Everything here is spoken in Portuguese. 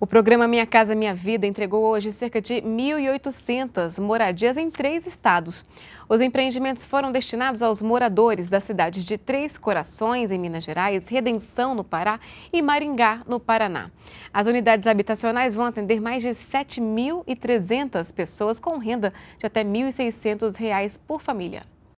O programa Minha Casa Minha Vida entregou hoje cerca de 1.800 moradias em três estados. Os empreendimentos foram destinados aos moradores das cidades de Três Corações, em Minas Gerais, Redenção, no Pará e Maringá, no Paraná. As unidades habitacionais vão atender mais de 7.300 pessoas com renda de até R$ 1.600 por família.